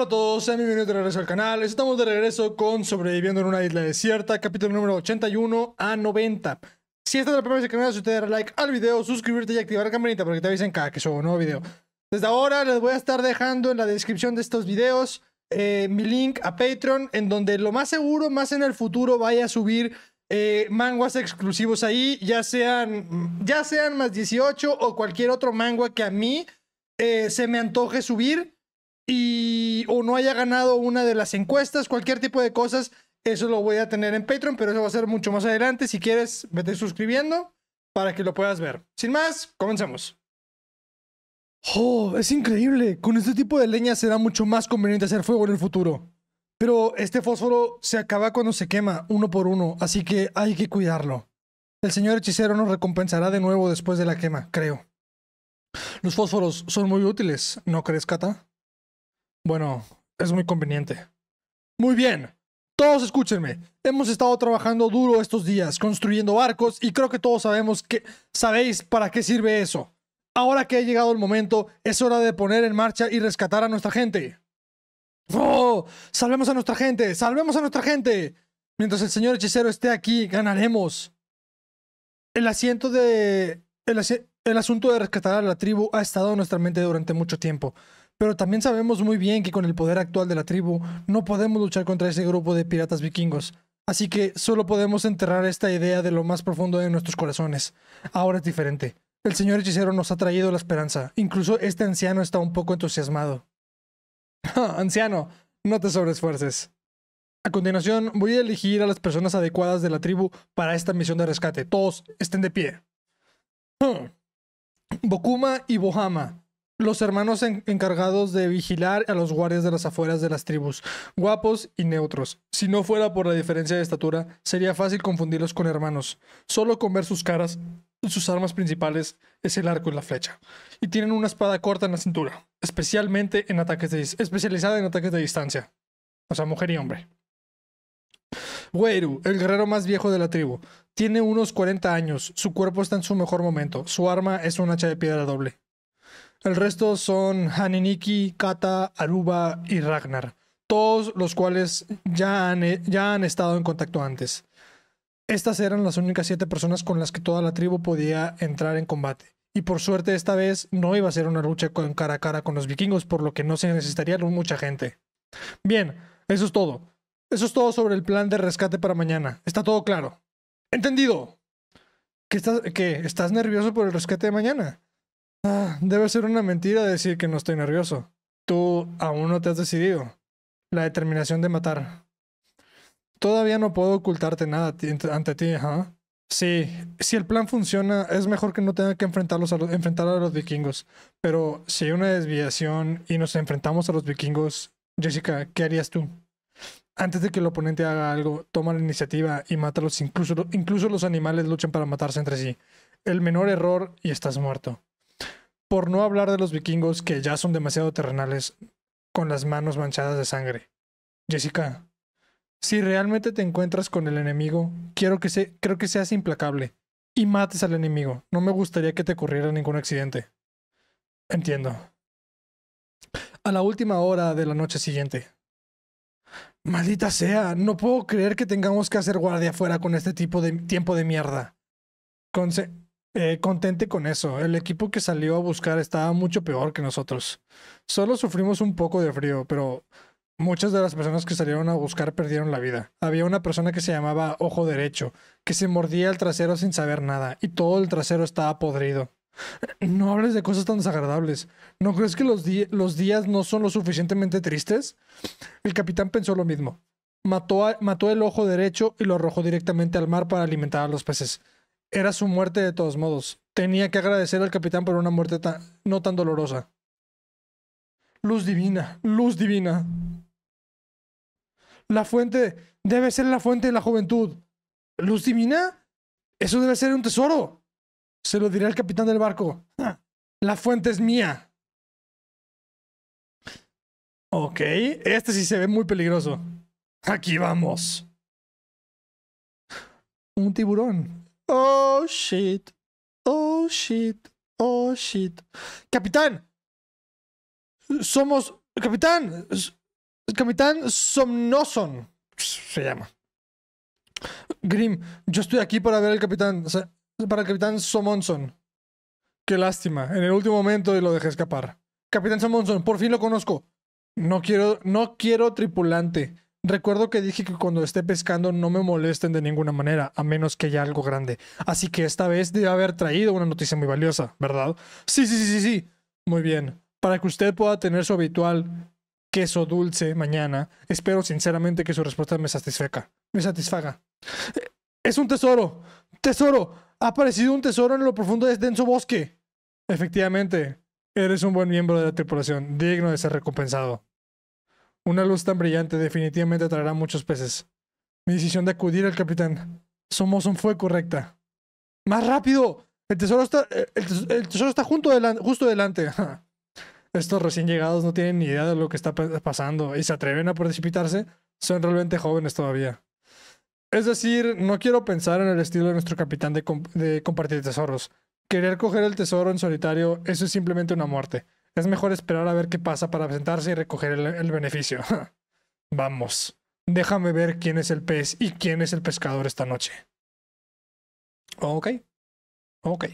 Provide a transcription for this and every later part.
Hola a todos, sean bienvenidos de regreso al canal. Estamos de regreso con Sobreviviendo en una isla desierta, capítulo número 81 a 90. Si esta es la primera vez que canal, si usted dará like al video, suscribirte y activar la campanita para que te avisen cada que subo un nuevo video. Desde ahora les voy a estar dejando en la descripción de estos videos eh, mi link a Patreon, en donde lo más seguro, más en el futuro, vaya a subir eh, manguas exclusivos ahí, ya sean, ya sean más 18 o cualquier otro mangua que a mí eh, se me antoje subir y o no haya ganado una de las encuestas, cualquier tipo de cosas, eso lo voy a tener en Patreon, pero eso va a ser mucho más adelante. Si quieres, vete suscribiendo para que lo puedas ver. Sin más, comencemos. Oh, es increíble. Con este tipo de leña será mucho más conveniente hacer fuego en el futuro. Pero este fósforo se acaba cuando se quema, uno por uno, así que hay que cuidarlo. El señor hechicero nos recompensará de nuevo después de la quema, creo. Los fósforos son muy útiles, ¿no crees, Cata? Bueno, es muy conveniente. Muy bien. Todos escúchenme. Hemos estado trabajando duro estos días, construyendo barcos, y creo que todos sabemos que sabéis para qué sirve eso. Ahora que ha llegado el momento, es hora de poner en marcha y rescatar a nuestra gente. ¡Oh! ¡Salvemos a nuestra gente! ¡Salvemos a nuestra gente! Mientras el señor hechicero esté aquí, ganaremos. El asiento de. El, el asunto de rescatar a la tribu ha estado en nuestra mente durante mucho tiempo pero también sabemos muy bien que con el poder actual de la tribu no podemos luchar contra ese grupo de piratas vikingos. Así que solo podemos enterrar esta idea de lo más profundo de nuestros corazones. Ahora es diferente. El señor hechicero nos ha traído la esperanza. Incluso este anciano está un poco entusiasmado. anciano, no te sobresfuerces. A continuación, voy a elegir a las personas adecuadas de la tribu para esta misión de rescate. Todos estén de pie. Hmm. Bokuma y Bohama los hermanos encargados de vigilar a los guardias de las afueras de las tribus, guapos y neutros. Si no fuera por la diferencia de estatura, sería fácil confundirlos con hermanos. Solo con ver sus caras, sus armas principales es el arco y la flecha. Y tienen una espada corta en la cintura, especialmente en ataques especializada en ataques de distancia. O sea, mujer y hombre. Weiru, el guerrero más viejo de la tribu, tiene unos 40 años, su cuerpo está en su mejor momento, su arma es un hacha de piedra doble. El resto son Haniniki, Kata, Aruba y Ragnar, todos los cuales ya han, estado en contacto antes. Estas eran las únicas siete personas con las que toda la tribu podía entrar en combate. Y por suerte esta vez no iba a ser una lucha cara a cara con los vikingos, por lo que no se necesitaría mucha gente. Bien, eso es todo. Eso es todo sobre el plan de rescate para mañana. Está todo claro. Entendido. qué, ¿Estás nervioso por el rescate de mañana? Ah, debe ser una mentira decir que no estoy nervioso. Tú aún no te has decidido. La determinación de matar. Todavía no puedo ocultarte nada ante ti, Sí, si el plan funciona, es mejor que no tenga que enfrentar a los vikingos. Pero si hay una desviación y nos enfrentamos a los vikingos, Jessica, ¿qué harías tú? Antes de que el oponente haga algo, toma la iniciativa y mátalos. Incluso, incluso los animales luchan para matarse entre sí. El menor error y estás muerto. Por no hablar de los vikingos que ya son demasiado terrenales con las manos manchadas de sangre. Jessica, si realmente te encuentras con el enemigo, quiero que creo que seas implacable y mates al enemigo. No me gustaría que te ocurriera ningún accidente. Entiendo. A la última hora de la noche siguiente. Maldita sea, no puedo creer que tengamos que hacer guardia afuera con este tipo de tiempo de mierda. Conce eh, contente con eso. El equipo que salió a buscar estaba mucho peor que nosotros. Solo sufrimos un poco de frío, pero muchas de las personas que salieron a buscar perdieron la vida. Había una persona que se llamaba Ojo Derecho, que se mordía el trasero sin saber nada, y todo el trasero estaba podrido. No hables de cosas tan desagradables. ¿No crees que los, días no son lo suficientemente tristes? El capitán pensó lo mismo. Mató, mató el ojo derecho y lo arrojó directamente al mar para alimentar a los peces. Era su muerte de todos modos. Tenía que agradecer al capitán por una muerte no tan dolorosa. Luz divina, luz divina. La fuente debe ser la fuente de la juventud. ¿Luz divina? Eso debe ser un tesoro. Se lo diré al capitán del barco. Ah, la fuente es mía. Ok, este sí se ve muy peligroso. Aquí vamos. Un tiburón. Oh shit. Oh shit. Oh shit. Capitán. Somos. Capitán. Capitán Somnoson. Se llama. Grim, yo estoy aquí para ver al capitán. O para el capitán Somonson. Qué lástima. En el último momento lo dejé escapar. Capitán Somonson, por fin lo conozco. No quiero, no quiero tripulante. Recuerdo que dije que cuando esté pescando no me molesten de ninguna manera, a menos que haya algo grande. Así que esta vez debe haber traído una noticia muy valiosa, ¿verdad? Sí, sí, sí, sí, sí. Muy bien. Para que usted pueda tener su habitual queso dulce mañana, espero sinceramente que su respuesta me satisfaga. Me satisfaga. Es un tesoro. Tesoro. Ha aparecido un tesoro en lo profundo de este denso bosque. Efectivamente, eres un buen miembro de la tripulación, digno de ser recompensado. Una luz tan brillante definitivamente atraerá muchos peces. Mi decisión de acudir al capitán Somoson fue correcta. ¡Más rápido! El tesoro está, eh, el, tesoro está junto justo delante. Estos recién llegados no tienen ni idea de lo que está pasando y se atreven a precipitarse. Son realmente jóvenes todavía. Es decir, no quiero pensar en el estilo de nuestro capitán de, de compartir tesoros. Querer coger el tesoro en solitario, eso es simplemente una muerte. Es mejor esperar a ver qué pasa para presentarse y recoger el, beneficio. Vamos, déjame ver quién es el pez y quién es el pescador esta noche. Ok, ok.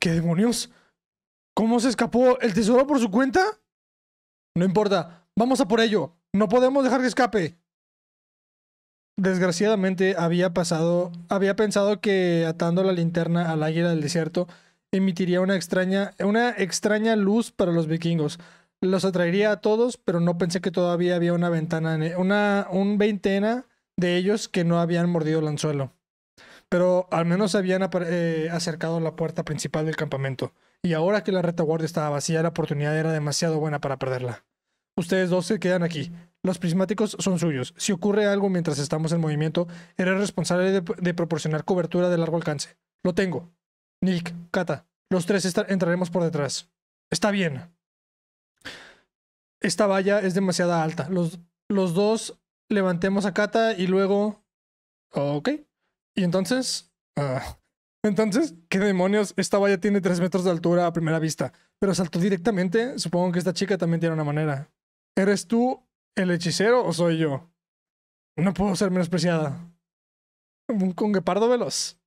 ¿Qué demonios? ¿Cómo se escapó el tesoro por su cuenta? No importa, vamos a por ello. No podemos dejar que escape. Desgraciadamente había pasado, había pensado que atando la linterna al águila del desierto emitiría una extraña, una extraña luz para los vikingos. Los atraería a todos, pero no pensé que todavía había una ventana, e, una un veintena de ellos que no habían mordido el anzuelo. Pero al menos habían eh, acercado la puerta principal del campamento. Y ahora que la retaguardia estaba vacía, la oportunidad era demasiado buena para perderla ustedes dos se quedan aquí. Los prismáticos son suyos. Si ocurre algo mientras estamos en movimiento, eres responsable de, proporcionar cobertura de largo alcance. Lo tengo. Nick, Kata, los tres entraremos por detrás. Está bien. Esta valla es demasiado alta. Los, los dos levantemos a Kata y luego... Ok. Y entonces... Ah, entonces, ¿qué demonios? Esta valla tiene 3 metros de altura a primera vista, pero saltó directamente. Supongo que esta chica también tiene una manera. ¿Eres tú el hechicero o soy yo? No puedo ser menospreciada. Un conguepardo veloz.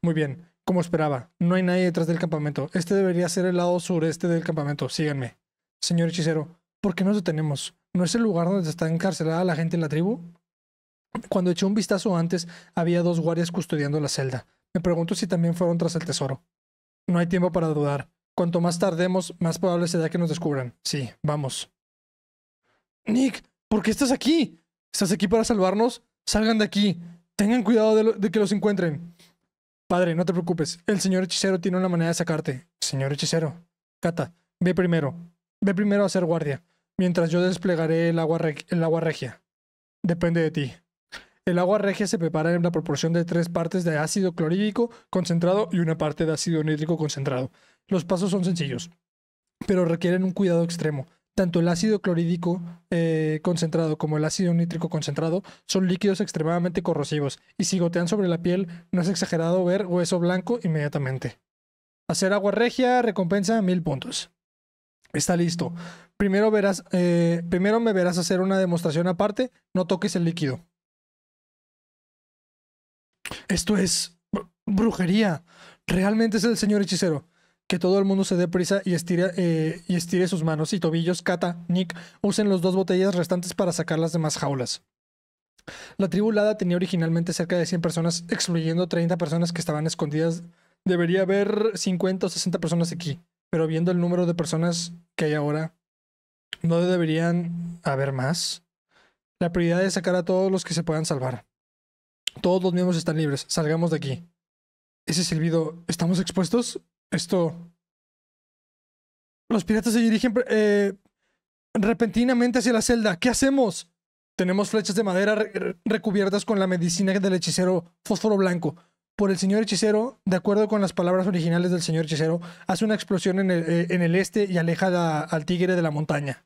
Muy bien, como esperaba, no hay nadie detrás del campamento. Este debería ser el lado sureste del campamento. Síganme. Señor hechicero, ¿por qué nos detenemos? ¿No es el lugar donde está encarcelada la gente en la tribu? Cuando eché un vistazo antes, había dos guardias custodiando la celda. Me pregunto si también fueron tras el tesoro. No hay tiempo para dudar. Cuanto más tardemos, más probable será que nos descubran. Sí, vamos. Nick, ¿por qué estás aquí? ¿Estás aquí para salvarnos? Salgan de aquí. Tengan cuidado de, que los encuentren. Padre, no te preocupes. El señor hechicero tiene una manera de sacarte. Señor hechicero. Cata, ve primero. Ve primero a hacer guardia, mientras yo desplegaré el agua, el agua regia. Depende de ti. El agua regia se prepara en la proporción de tres partes de ácido clorhídrico concentrado y una parte de ácido nítrico concentrado. Los pasos son sencillos, pero requieren un cuidado extremo tanto el ácido clorhídrico eh, concentrado como el ácido nítrico concentrado son líquidos extremadamente corrosivos y si gotean sobre la piel no es exagerado ver hueso blanco inmediatamente. Hacer agua regia recompensa mil puntos. Está listo. Primero, verás, eh, primero me verás hacer una demostración aparte, no toques el líquido. Esto es brujería. Realmente es el señor hechicero que todo el mundo se dé prisa y estire, eh, y estire sus manos y tobillos. Kata, Nick, usen las dos botellas restantes para sacar las demás jaulas. La tribulada tenía originalmente cerca de 100 personas, excluyendo 30 personas que estaban escondidas. Debería haber 50 o 60 personas aquí, pero viendo el número de personas que hay ahora, no deberían haber más. La prioridad es sacar a todos los que se puedan salvar. Todos los miembros están libres, salgamos de aquí. Ese silbido, ¿estamos expuestos? Esto. Los piratas se dirigen eh, repentinamente hacia la celda. ¿Qué hacemos? Tenemos flechas de madera recubiertas con la medicina del hechicero fósforo blanco. Por el señor hechicero, de acuerdo con las palabras originales del señor hechicero, hace una explosión en el, eh, este y aleja al tigre de la montaña.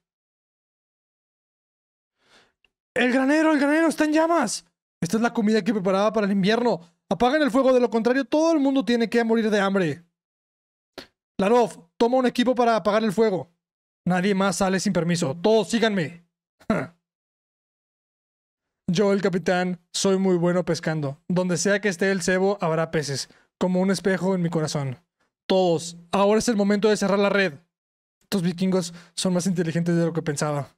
¡El granero, el granero está en llamas! Esta es la comida que preparaba para el invierno. Apagan el fuego, de lo contrario todo el mundo tiene que morir de hambre. Larov, toma un equipo para apagar el fuego. Nadie más sale sin permiso. Todos síganme. Yo, el capitán, soy muy bueno pescando. Donde sea que esté el cebo, habrá peces, como un espejo en mi corazón. Todos, ahora es el momento de cerrar la red. Estos vikingos son más inteligentes de lo que pensaba.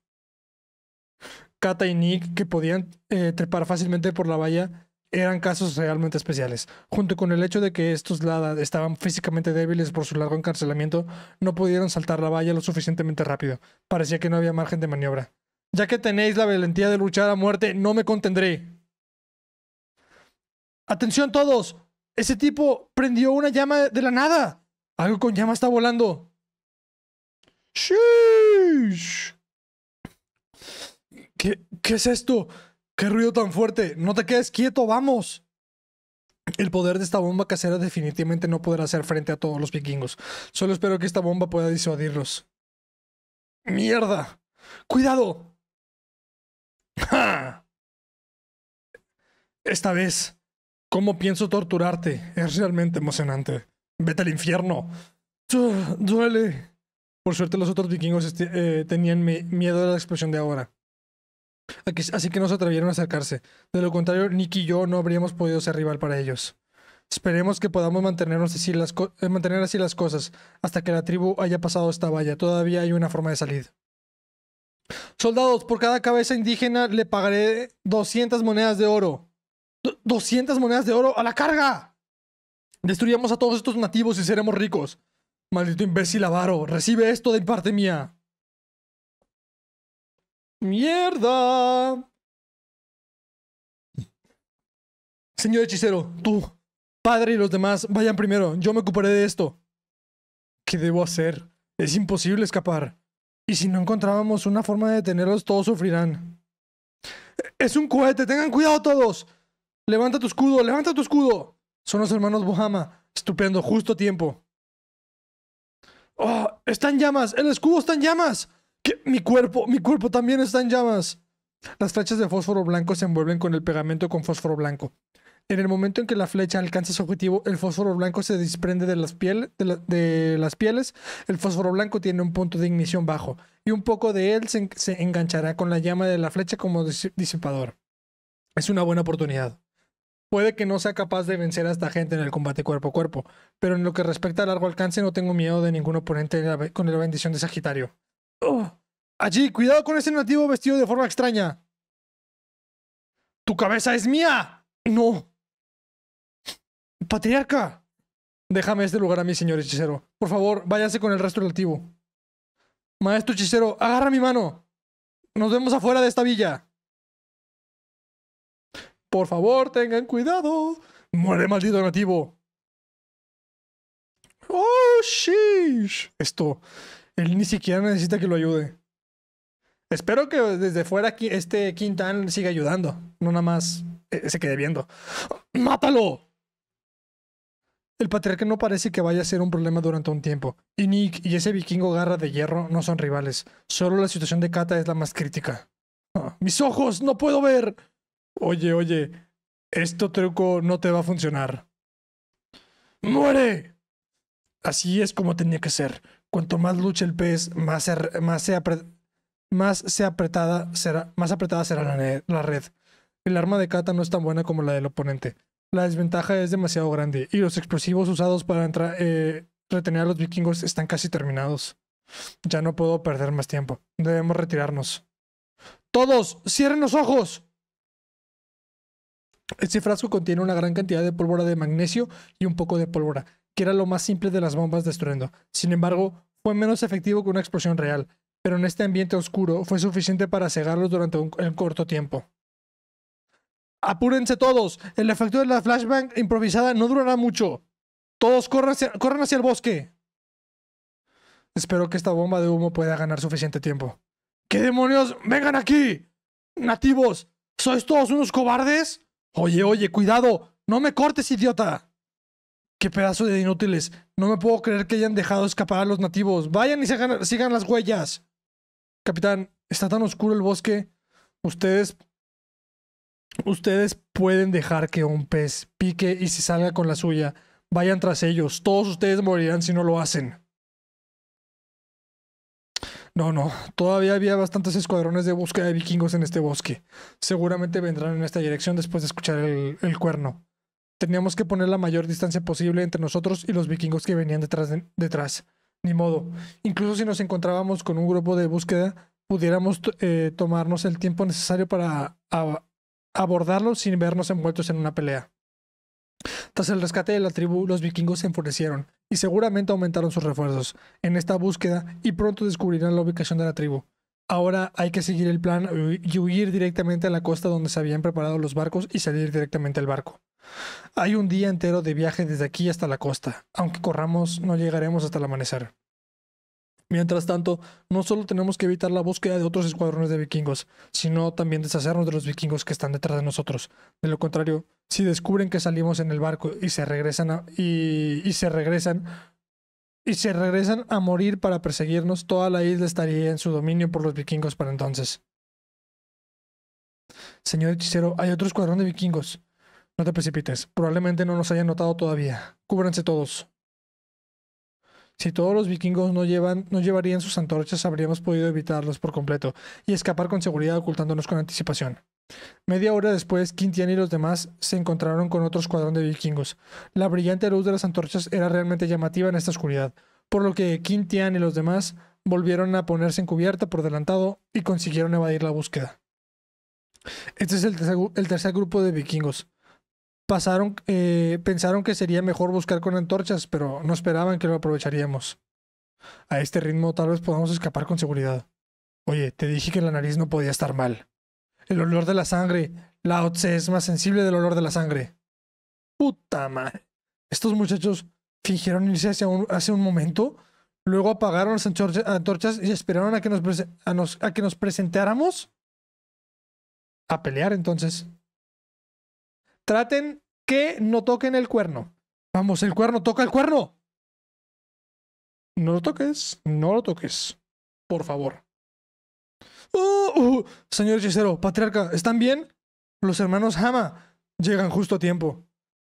Kata y Nick, que podían eh, trepar fácilmente por la valla, eran casos realmente especiales. Junto con el hecho de que estos Lada estaban físicamente débiles por su largo encarcelamiento, no pudieron saltar la valla lo suficientemente rápido. Parecía que no había margen de maniobra. Ya que tenéis la valentía de luchar a muerte, no me contendré. ¡Atención todos! Ese tipo prendió una llama de la nada. Algo con llama está volando. ¡Sheesh! ¿Qué, ¿Qué es esto? ¡Qué ruido tan fuerte! ¡No te quedes quieto, vamos! El poder de esta bomba casera definitivamente no podrá hacer frente a todos los vikingos. Solo espero que esta bomba pueda disuadirlos. ¡Mierda! ¡Cuidado! Esta vez, ¿cómo pienso torturarte? Es realmente emocionante. Vete al infierno. Duele. Por suerte los otros vikingos este, eh, tenían miedo de la explosión de ahora así que no se atrevieron a acercarse. De lo contrario, Nick y yo no habríamos podido ser rival para ellos. Esperemos que podamos mantenernos así las eh, mantener así las cosas hasta que la tribu haya pasado esta valla. Todavía hay una forma de salir. Soldados, por cada cabeza indígena le pagaré 200 monedas de oro. ¡200 monedas de oro a la carga! Destruyamos a todos estos nativos y seremos ricos. Maldito imbécil avaro, recibe esto de parte mía. Mierda. Señor hechicero, tú, padre y los demás, vayan primero. Yo me ocuparé de esto. ¿Qué debo hacer? Es imposible escapar. Y si no encontrábamos una forma de detenerlos, todos sufrirán. Es un cohete, tengan cuidado todos. Levanta tu escudo, levanta tu escudo. Son los hermanos Bohama. Estupendo, justo tiempo. ¡Oh! ¡Están llamas! ¡El escudo está en llamas! Mi cuerpo, mi cuerpo también está en llamas. Las flechas de fósforo blanco se envuelven con el pegamento con fósforo blanco. En el momento en que la flecha alcanza su objetivo, el fósforo blanco se desprende de las, de, las, pieles. El fósforo blanco tiene un punto de ignición bajo y un poco de él se, enganchará con la llama de la flecha como disipador. Es una buena oportunidad. Puede que no sea capaz de vencer a esta gente en el combate cuerpo a cuerpo, pero en lo que respecta al largo alcance no tengo miedo de ningún oponente con la bendición de Sagitario. Oh. Allí, cuidado con ese nativo vestido de forma extraña. ¡Tu cabeza es mía! ¡No! ¡Patriarca! Déjame este lugar a mí, señor hechicero. Por favor, váyase con el resto del nativo. Maestro hechicero, agarra mi mano. Nos vemos afuera de esta villa. Por favor, tengan cuidado. Muere maldito nativo. Oh, sheesh. Esto él ni siquiera necesita que lo ayude. Espero que desde fuera este Quintan siga ayudando. No nada más eh, se quede viendo. ¡Mátalo! El patriarca no parece que vaya a ser un problema durante un tiempo. Y Nick y ese vikingo garra de hierro no son rivales. Solo la situación de Kata es la más crítica. Ah, ¡Mis ojos! ¡No puedo ver! Oye, oye, esto truco no te va a funcionar. ¡Muere! Así es como tenía que ser. Cuanto más luche el pez, más, apretada, será, más apretada será la, red. El arma de Kata no es tan buena como la del oponente. La desventaja es demasiado grande y los explosivos usados para eh, retener a los vikingos están casi terminados. Ya no puedo perder más tiempo. Debemos retirarnos. Todos, cierren los ojos. Este frasco contiene una gran cantidad de pólvora de magnesio y un poco de pólvora era lo más simple de las bombas destruyendo Sin embargo, fue menos efectivo que una explosión real, pero en este ambiente oscuro fue suficiente para cegarlos durante un, corto tiempo. Apúrense todos. El efecto de la flashbang improvisada no durará mucho. Todos corran hacia el bosque. Espero que esta bomba de humo pueda ganar suficiente tiempo. ¿Qué demonios? ¡Vengan aquí! ¡Nativos! ¿Sois todos unos cobardes? Oye, oye, cuidado. No me cortes, idiota. Qué pedazo de inútiles. No me puedo creer que hayan dejado escapar a los nativos. Vayan y sigan, las huellas. Capitán, está tan oscuro el bosque. Ustedes. Ustedes pueden dejar que un pez pique y se salga con la suya. Vayan tras ellos. Todos ustedes morirán si no lo hacen. No, no. Todavía había bastantes escuadrones de búsqueda de vikingos en este bosque. Seguramente vendrán en esta dirección después de escuchar el cuerno. Teníamos que poner la mayor distancia posible entre nosotros y los vikingos que venían detrás. Ni modo. Incluso si nos encontrábamos con un grupo de búsqueda, pudiéramos eh, tomarnos el tiempo necesario para abordarlo sin vernos envueltos en una pelea. Tras el rescate de la tribu, los vikingos se enfurecieron y seguramente aumentaron sus refuerzos en esta búsqueda y pronto descubrirán la ubicación de la tribu. Ahora hay que seguir el plan y huir directamente a la costa donde se habían preparado los barcos y salir directamente al barco. Hay un día entero de viaje desde aquí hasta la costa. Aunque corramos, no llegaremos hasta el amanecer. Mientras tanto, no solo tenemos que evitar la búsqueda de otros escuadrones de vikingos, sino también deshacernos de los vikingos que están detrás de nosotros. De lo contrario, si descubren que salimos en el barco y se regresan y, y se regresan, si se regresan a morir para perseguirnos, toda la isla estaría en su dominio por los vikingos para entonces. Señor hechicero, hay otro escuadrón de vikingos. No te precipites, probablemente no nos hayan notado todavía. Cúbranse todos. Si todos los vikingos no, llevan, no llevarían sus antorchas, habríamos podido evitarlos por completo y escapar con seguridad ocultándonos con anticipación. Media hora después, Tian y los demás se encontraron con otro escuadrón de vikingos. La brillante luz de las antorchas era realmente llamativa en esta oscuridad, por lo que Tian y los demás volvieron a ponerse en cubierta por delantado y consiguieron evadir la búsqueda. Este es el tercer, grupo de vikingos. Pasaron, eh, pensaron que sería mejor buscar con antorchas, pero no esperaban que lo aprovecharíamos. A este ritmo tal vez podamos escapar con seguridad. Oye, te dije que la nariz no podía estar mal. El olor de la sangre. La Tse es más sensible del olor de la sangre. Puta madre. Estos muchachos fingieron irse hace un momento, luego apagaron las antorchas y esperaron a que nos presentáramos a pelear entonces. Traten que no toquen el cuerno. Vamos, el cuerno, toca el cuerno. No lo toques, no lo toques. Por favor. Uh, uh, señor hechicero, patriarca, ¿están bien? Los hermanos Hama llegan justo a tiempo.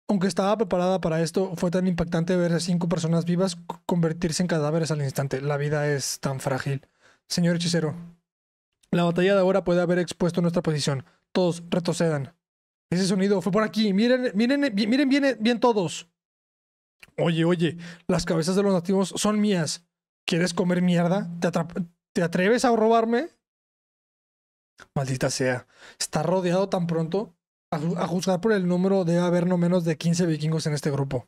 Aunque estaba preparada para esto, fue tan impactante ver a cinco personas vivas convertirse en cadáveres al instante. La vida es tan frágil. Señor hechicero, la batalla de ahora puede haber expuesto nuestra posición. Todos retrocedan. Ese sonido fue por aquí. Miren, miren, miren bien, bien todos. Oye, oye, las cabezas de los nativos son mías. ¿Quieres comer mierda? ¿Te atreves a robarme? Maldita sea. Está rodeado tan pronto. A, juzgar por el número, debe haber no menos de 15 vikingos en este grupo.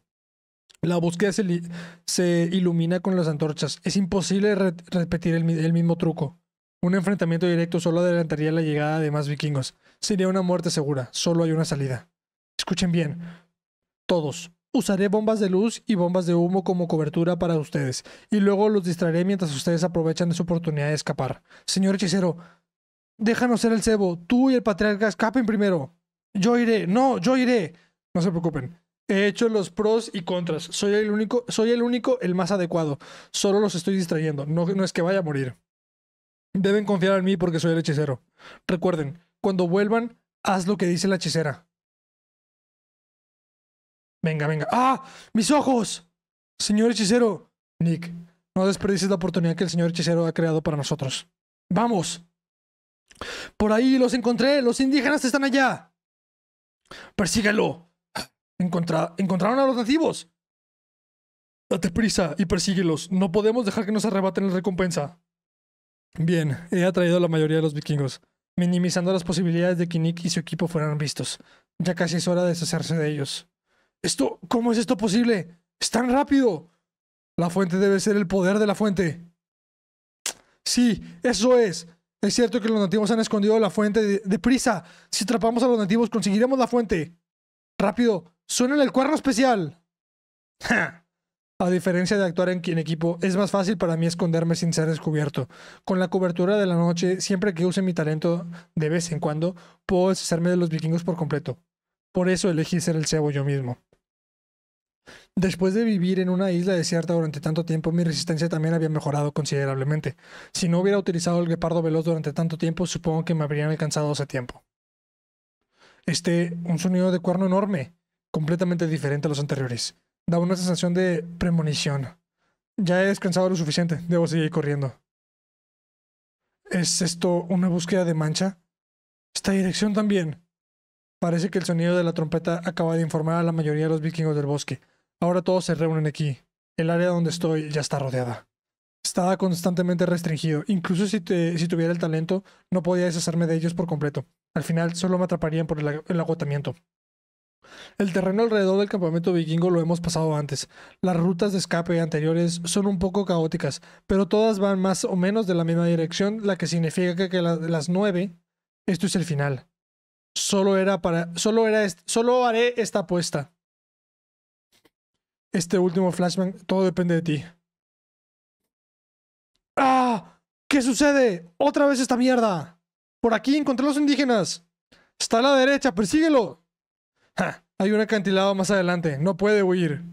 La búsqueda se, ilumina con las antorchas. Es imposible repetir el, el mismo truco. Un enfrentamiento directo solo adelantaría la llegada de más vikingos. Sería una muerte segura. Solo hay una salida. Escuchen bien. Todos, Usaré bombas de luz y bombas de humo como cobertura para ustedes, y luego los distraeré mientras ustedes aprovechan de su oportunidad de escapar. Señor hechicero, déjanos ser el cebo. Tú y el patriarca escapen primero. Yo iré. No, yo iré. No se preocupen. He hecho los pros y contras. Soy el único, soy el único, el más adecuado. Solo los estoy distrayendo. No, no es que vaya a morir. Deben confiar en mí porque soy el hechicero. Recuerden, cuando vuelvan, haz lo que dice la hechicera. Venga, venga. ¡Ah! ¡Mis ojos! Señor hechicero. Nick, no desperdices la oportunidad que el señor hechicero ha creado para nosotros. ¡Vamos! Por ahí los encontré, los indígenas están allá. Persíguelo. encontraron a los nativos. Date prisa y persíguelos. No podemos dejar que nos arrebaten la recompensa. Bien, he atraído a la mayoría de los vikingos, minimizando las posibilidades de que Nick y su equipo fueran vistos. Ya casi es hora de deshacerse de ellos. Esto, ¿cómo es esto posible? ¡Es tan rápido! La fuente debe ser el poder de la fuente. Sí, eso es. Es cierto que los nativos han escondido la fuente. Deprisa, prisa. si atrapamos a los nativos, conseguiremos la fuente. Rápido, suena el cuerno especial. A diferencia de actuar en, en, equipo, es más fácil para mí esconderme sin ser descubierto. Con la cobertura de la noche, siempre que use mi talento de vez en cuando, puedo deshacerme de los vikingos por completo. Por eso elegí ser el cebo yo mismo. Después de vivir en una isla desierta durante tanto tiempo, mi resistencia también había mejorado considerablemente. Si no hubiera utilizado el guepardo veloz durante tanto tiempo, supongo que me habrían alcanzado hace tiempo. Este, un sonido de cuerno enorme, completamente diferente a los anteriores. Da una sensación de premonición. Ya he descansado lo suficiente, debo seguir corriendo. ¿Es esto una búsqueda de mancha? Esta dirección también. Parece que el sonido de la trompeta acaba de informar a la mayoría de los vikingos del bosque. Ahora todos se reúnen aquí. El área donde estoy ya está rodeada. Estaba constantemente restringido. Incluso si, tuviera el talento, no podía deshacerme de ellos por completo. Al final solo me atraparían por el, agotamiento. El terreno alrededor del campamento vikingo lo hemos pasado antes. Las rutas de escape anteriores son un poco caóticas, pero todas van más o menos de la misma dirección, la que significa que, a las nueve, esto es el final. Solo era para. era. Solo haré esta apuesta este último flashback... todo depende de ti. ¡Ah! ¿Qué sucede? ¡Otra vez esta mierda! Por aquí encontré a los indígenas. Está a la derecha, persíguelo. hay un acantilado más adelante, no puede huir.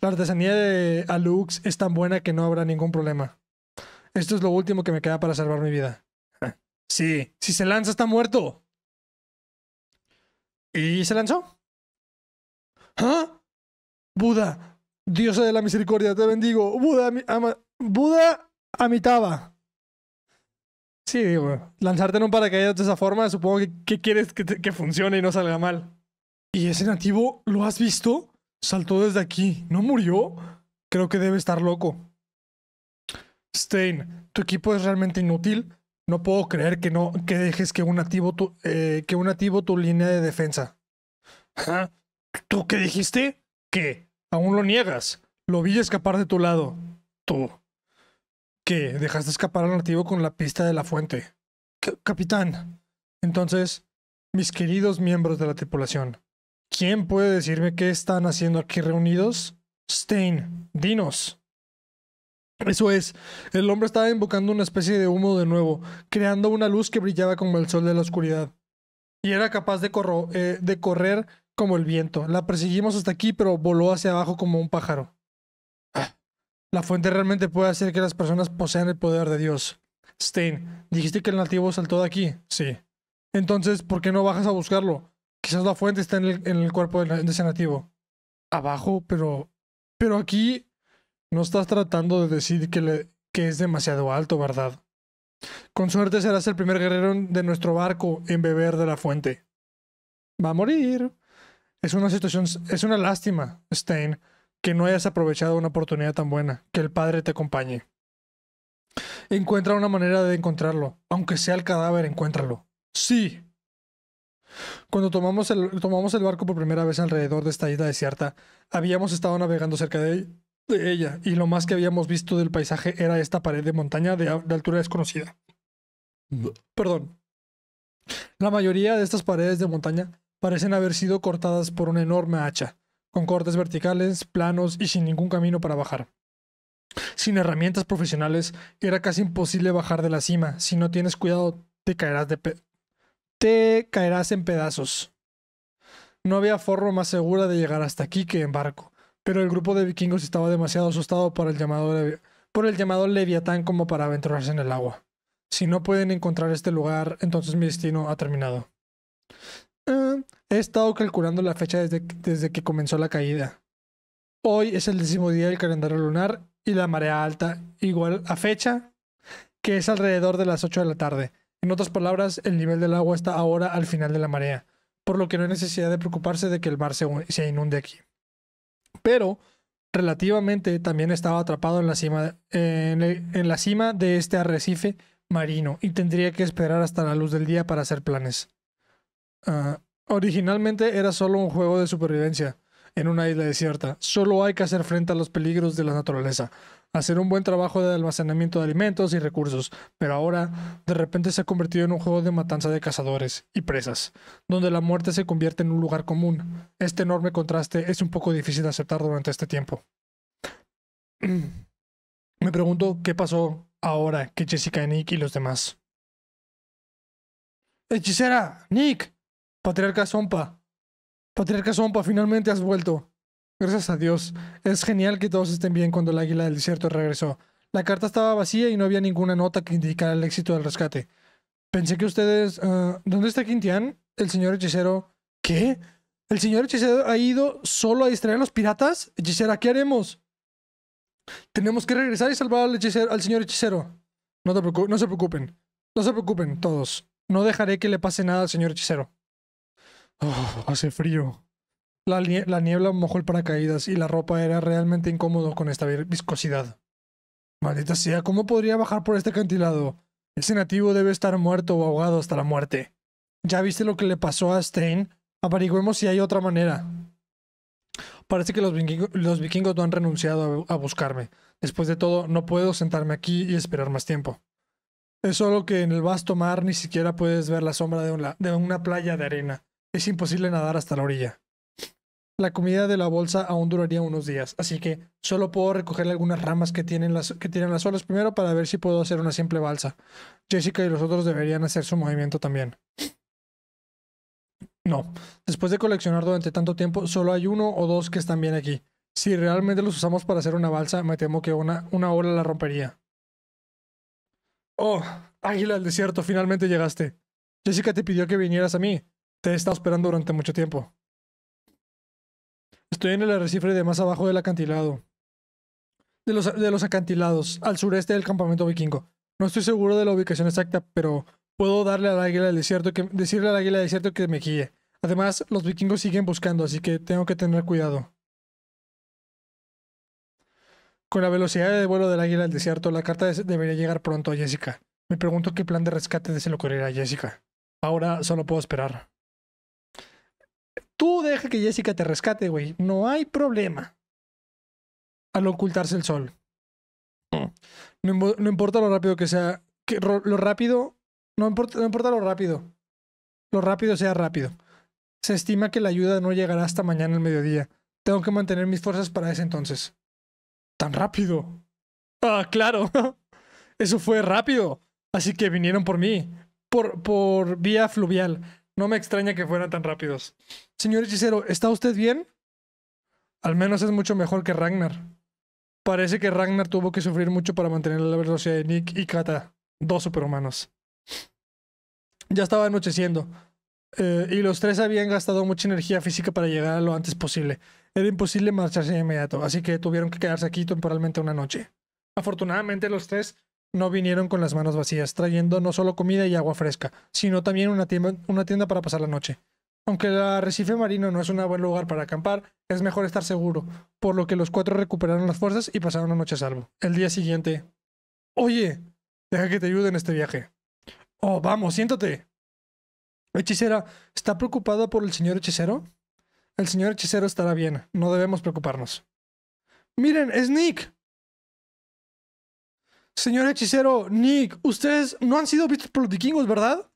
La artesanía de Alux es tan buena que no habrá ningún problema. Esto es lo último que me queda para salvar mi vida. Sí, si se lanza está muerto. ¿Y se lanzó? ¿Ah? Buda, Diosa de la misericordia, te bendigo. Buda, ama, Buda amitaba. Sí, digo, lanzarte en un paracaídas de esa forma, supongo que, quieres que, funcione y no salga mal. ¿Y ese nativo, lo has visto? Saltó desde aquí, ¿no murió? Creo que debe estar loco. Stein, tu equipo es realmente inútil. No puedo creer que no que dejes que un nativo tu, eh, que un nativo tu línea de defensa. ¿Tú qué dijiste? ¿Qué? Aún lo niegas. Lo vi escapar de tu lado. Tú. ¿Qué? Dejaste escapar al nativo con la pista de la fuente. capitán. Entonces, mis queridos miembros de la tripulación, ¿quién puede decirme qué están haciendo aquí reunidos? Stein, dinos. Eso es, el hombre estaba invocando una especie de humo de nuevo, creando una luz que brillaba como el sol de la oscuridad. Y era capaz de, eh, de correr como el viento. La perseguimos hasta aquí, pero voló hacia abajo como un pájaro. La fuente realmente puede hacer que las personas posean el poder de Dios. Stein, dijiste que el nativo saltó de aquí. Sí. Entonces, ¿por qué no bajas a buscarlo? Quizás la fuente está en el, cuerpo de, ese nativo. Abajo, pero. Pero aquí. No estás tratando de decir que es demasiado alto, ¿verdad? Con suerte serás el primer guerrero de nuestro barco en beber de la fuente. Va a morir. Es una situación, es una lástima, Stein, que no hayas aprovechado una oportunidad tan buena, que el padre te acompañe. Encuentra una manera de encontrarlo, aunque sea el cadáver, encuéntralo. Sí. Cuando tomamos el, tomamos el barco por primera vez alrededor de esta isla desierta, habíamos estado navegando cerca de, ella, y lo más que habíamos visto del paisaje era esta pared de montaña de altura desconocida. Perdón. La mayoría de estas paredes de montaña parecen haber sido cortadas por una enorme hacha, con cortes verticales, planos y sin ningún camino para bajar. Sin herramientas profesionales, era casi imposible bajar de la cima. Si no tienes cuidado, te caerás, de te caerás en pedazos. No había forma más segura de llegar hasta aquí que en barco, pero el grupo de vikingos estaba demasiado asustado el llamado, por el llamado Leviatán como para aventurarse en el agua. Si no pueden encontrar este lugar, entonces mi destino ha terminado. Eh, he estado calculando la fecha desde, que comenzó la caída. Hoy es el décimo día del calendario lunar y la marea alta, igual a fecha, que es alrededor de las 8 de la tarde. En otras palabras, el nivel del agua está ahora al final de la marea, por lo que no hay necesidad de preocuparse de que el mar se, inunde aquí. Pero, relativamente, también estaba atrapado en la cima de este arrecife marino y tendría que esperar hasta la luz del día para hacer planes. Ah, originalmente era solo un juego de supervivencia en una isla desierta. Solo hay que hacer frente a los peligros de la naturaleza, hacer un buen trabajo de almacenamiento de alimentos y recursos, pero ahora de repente se ha convertido en un juego de matanza de cazadores y presas, donde la muerte se convierte en un lugar común. Este enorme contraste es un poco difícil de aceptar durante este tiempo. Me pregunto qué pasó ahora que Jessica, Nick y los demás. Hechicera, Nick, Patriarca Zompa. Patriarca Zompa, finalmente has vuelto. Gracias a Dios. Es genial que todos estén bien cuando el águila del desierto regresó. La carta estaba vacía y no había ninguna nota que indicara el éxito del rescate. Pensé que ustedes... Eh, ¿Dónde está Quintián? El señor hechicero... ¿Qué? ¿El señor hechicero ha ido solo a distraer a los piratas? Hechicera, ¿qué haremos? Tenemos que regresar y salvar al, hechicero, al señor hechicero. no se preocupen. No se preocupen, todos. No dejaré que le pase nada al señor hechicero. Oh, hace frío. La, niebla mojó el paracaídas y la ropa era realmente incómodo con esta viscosidad. Maldita sea, ¿cómo podría bajar por este acantilado? Ese nativo debe estar muerto o ahogado hasta la muerte. ¿Ya viste lo que le pasó a Stein? Averigüemos si hay otra manera. Parece que los, vikingos no han renunciado a, buscarme. Después de todo, no puedo sentarme aquí y esperar más tiempo. Es solo que en el vasto mar ni siquiera puedes ver la sombra de una playa de arena es imposible nadar hasta la orilla. La comida de la bolsa aún duraría unos días, así que solo puedo recogerle algunas ramas que tienen las, que tienen las olas primero para ver si puedo hacer una simple balsa. Jessica y los otros deberían hacer su movimiento también. No, después de coleccionar durante tanto tiempo, solo hay uno o dos que están bien aquí. Si realmente los usamos para hacer una balsa, me temo que una, una ola la rompería. Oh, águila del desierto, finalmente llegaste. Jessica te pidió que vinieras a mí. Te he estado esperando durante mucho tiempo. Estoy en el arrecife de más abajo del acantilado. De los, acantilados, al sureste del campamento vikingo. No estoy seguro de la ubicación exacta, pero puedo darle al águila del desierto que, decirle al águila del desierto que me guíe. Además, los vikingos siguen buscando, así que tengo que tener cuidado. Con la velocidad de vuelo del águila del desierto, la carta debería llegar pronto a Jessica. Me pregunto qué plan de rescate se le a Jessica. Ahora solo puedo esperar. Tú deja que Jessica te rescate, güey. No hay problema. Al ocultarse el sol. Mm. No, importa lo rápido que sea. Que lo rápido. No importa, no importa lo rápido. Lo rápido sea rápido. Se estima que la ayuda no llegará hasta mañana al mediodía. Tengo que mantener mis fuerzas para ese entonces. ¿Tan rápido? Ah, claro. Eso fue rápido. Así que vinieron por mí. Por, por vía fluvial. No me extraña que fueran tan rápidos. Señor hechicero, ¿está usted bien? Al menos es mucho mejor que Ragnar. Parece que Ragnar tuvo que sufrir mucho para mantener la velocidad de Nick y Kata, dos superhumanos. Ya estaba anocheciendo, eh, y los tres habían gastado mucha energía física para llegar a lo antes posible. Era imposible marcharse de inmediato, así que tuvieron que quedarse aquí temporalmente una noche. Afortunadamente los tres no vinieron con las manos vacías, trayendo no solo comida y agua fresca, sino también una tienda, para pasar la noche. Aunque el arrecife marino no es un buen lugar para acampar, es mejor estar seguro, por lo que los cuatro recuperaron las fuerzas y pasaron la noche a salvo. El día siguiente, oye, deja que te ayude en este viaje. Oh, vamos, siéntate. Hechicera, ¿está preocupada por el señor hechicero? El señor hechicero estará bien, no debemos preocuparnos. Miren, es Nick. Señor hechicero, Nick, ustedes no han sido vistos por los vikingos, ¿verdad?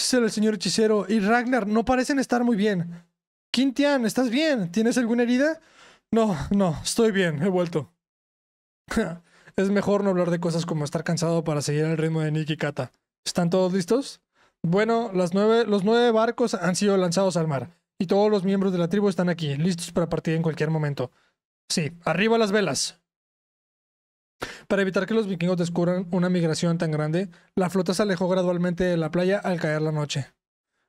Sí, el señor hechicero, y Ragnar, no parecen estar muy bien. Quintian, ¿estás bien? ¿Tienes alguna herida? No, no, estoy bien, he vuelto. es mejor no hablar de cosas como estar cansado para seguir el ritmo de Nick y Kata. ¿Están todos listos? Bueno, los nueve barcos han sido lanzados al mar, y todos los miembros de la tribu están aquí, listos para partir en cualquier momento. Sí, arriba las velas. Para evitar que los vikingos descubran una migración tan grande, la flota se alejó gradualmente de la playa al caer la noche.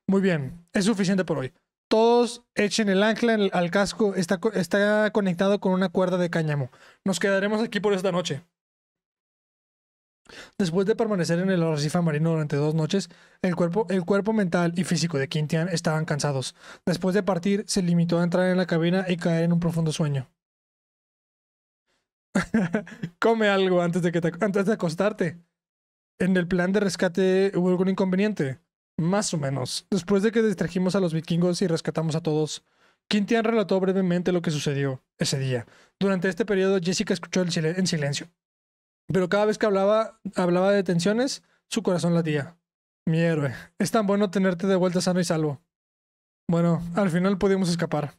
Muy bien, es suficiente por hoy. Todos echen el ancla al casco, está, está conectado con una cuerda de cáñamo. Nos quedaremos aquí por esta noche. Después de permanecer en el arrecife marino durante dos noches, el cuerpo, el cuerpo mental y físico de Quintian estaban cansados. Después de partir, se limitó a entrar en la cabina y caer en un profundo sueño. Come algo antes de, que antes de acostarte. En el plan de rescate hubo algún inconveniente. Más o menos. Después de que distrajimos a los vikingos y rescatamos a todos, Quintian relató brevemente lo que sucedió ese día. Durante este periodo, Jessica escuchó en silencio. Pero cada vez que hablaba, hablaba de tensiones, su corazón latía. Mi héroe, es tan bueno tenerte de vuelta sano y salvo. Bueno, al final pudimos escapar.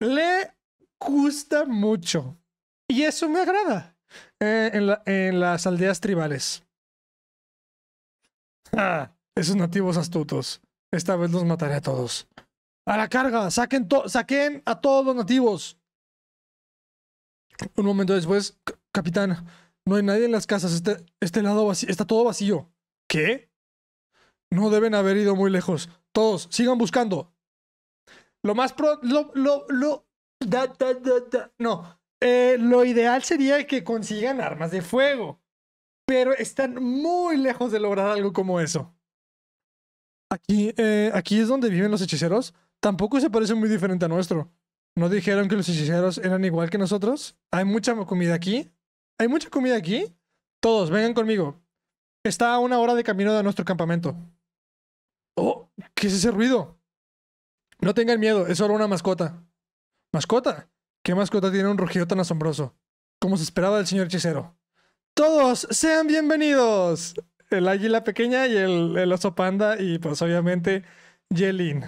Le gusta mucho y eso me agrada eh, en, las aldeas tribales. Ah, esos nativos astutos. Esta vez los mataré a todos. A la carga, saquen, saquen a todos los nativos. Un momento después, capitán, no hay nadie en las casas. Este, este lado está todo vacío. ¿Qué? No deben haber ido muy lejos. Todos, sigan buscando. Lo más pro... Lo, lo, no, eh, lo ideal sería que consigan armas de fuego, pero están muy lejos de lograr algo como eso. Aquí, eh, aquí es donde viven los hechiceros. Tampoco se parece muy diferente a nuestro. ¿No dijeron que los hechiceros eran igual que nosotros? Hay mucha comida aquí. Hay mucha comida aquí. Todos, vengan conmigo. Está a una hora de camino de nuestro campamento. Oh, ¿qué es ese ruido? No tengan miedo, es solo una mascota. ¿Mascota? ¿Qué mascota tiene un rugido tan asombroso? Como se esperaba del señor hechicero. Todos sean bienvenidos. El águila pequeña y el, oso panda y pues obviamente Yelin.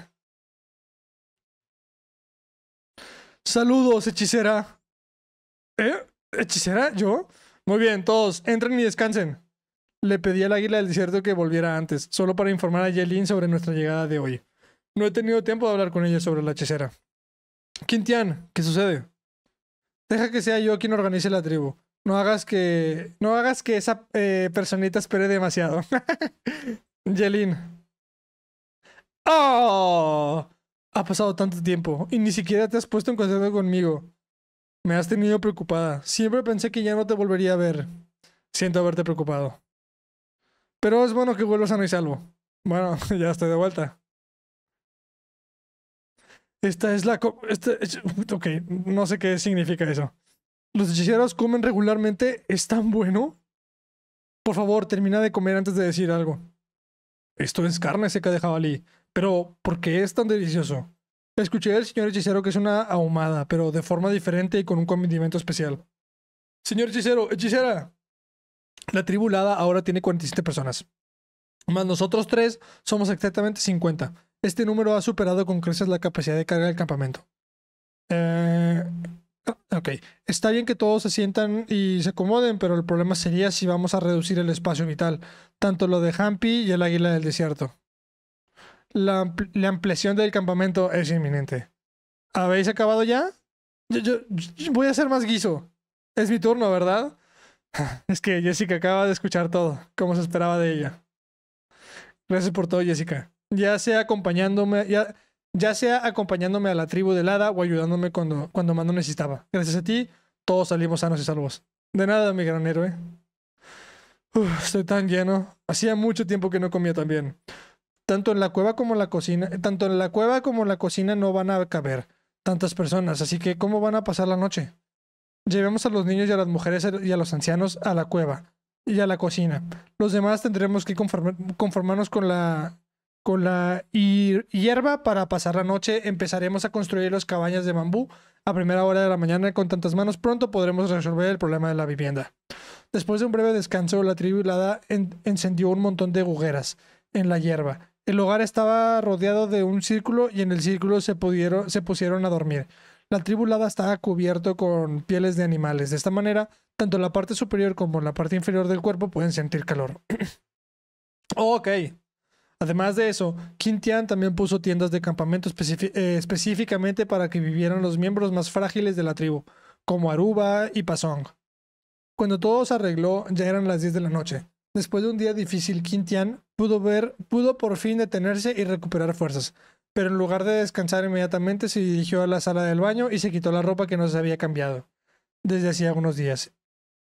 Saludos, hechicera. ¿Eh? ¿Hechicera? ¿Yo? Muy bien, todos, entren y descansen. Le pedí al águila del desierto que volviera antes, solo para informar a Yelin sobre nuestra llegada de hoy. No he tenido tiempo de hablar con ella sobre la hechicera. Quintian, ¿qué sucede? Deja que sea yo quien organice la tribu. No hagas que. No hagas que esa eh, personita espere demasiado. Yelin. ¡Oh! Ha pasado tanto tiempo y ni siquiera te has puesto en contacto conmigo. Me has tenido preocupada. Siempre pensé que ya no te volvería a ver. Siento haberte preocupado. Pero es bueno que vuelvas sano y salvo. Bueno, ya estoy de vuelta. Esta es la... Esta es, ok, no sé qué significa eso. Los hechiceros comen regularmente. ¿Es tan bueno? Por favor, termina de comer antes de decir algo. Esto es carne seca de jabalí. Pero, ¿por qué es tan delicioso? Escuché al señor hechicero que es una ahumada, pero de forma diferente y con un condimento especial. Señor hechicero, hechicera. La tribulada ahora tiene 47 personas. Más nosotros tres somos exactamente 50. Este número ha superado con creces la capacidad de carga del campamento. Eh, ah, ok, está bien que todos se sientan y se acomoden, pero el problema sería si vamos a reducir el espacio vital, tanto lo de Hampi y el águila del desierto. La, ampliación del campamento es inminente. ¿Habéis acabado ya? voy a hacer más guiso. Es mi turno, ¿verdad? Es que Jessica acaba de escuchar todo, como se esperaba de ella. Gracias por todo, Jessica ya sea acompañándome, ya, ya sea acompañándome a la tribu del hada o ayudándome cuando, cuando más no necesitaba. Gracias a ti, todos salimos sanos y salvos. De nada, mi gran héroe. estoy tan lleno. Hacía mucho tiempo que no comía tan bien. Tanto en la cueva como en la cocina, tanto en la cueva como en la cocina no van a caber tantas personas, así que ¿cómo van a pasar la noche? Llevemos a los niños y a las mujeres y a los ancianos a la cueva y a la cocina. Los demás tendremos que conformarnos con la con la hierba para pasar la noche empezaremos a construir los cabañas de bambú a primera hora de la mañana con tantas manos. Pronto podremos resolver el problema de la vivienda. Después de un breve descanso, la tribulada encendió un montón de hogueras en la hierba. El hogar estaba rodeado de un círculo y en el círculo se, pudieron, se pusieron a dormir. La tribulada estaba cubierto con pieles de animales. De esta manera, tanto la parte superior como la parte inferior del cuerpo pueden sentir calor. ok, Además de eso, Quintian también puso tiendas de campamento eh, específicamente para que vivieran los miembros más frágiles de la tribu, como Aruba y Pasong. Cuando todo se arregló, ya eran las 10 de la noche. Después de un día difícil, Quintian pudo ver, pudo por fin detenerse y recuperar fuerzas, pero en lugar de descansar inmediatamente se dirigió a la sala del baño y se quitó la ropa que no se había cambiado desde hacía algunos días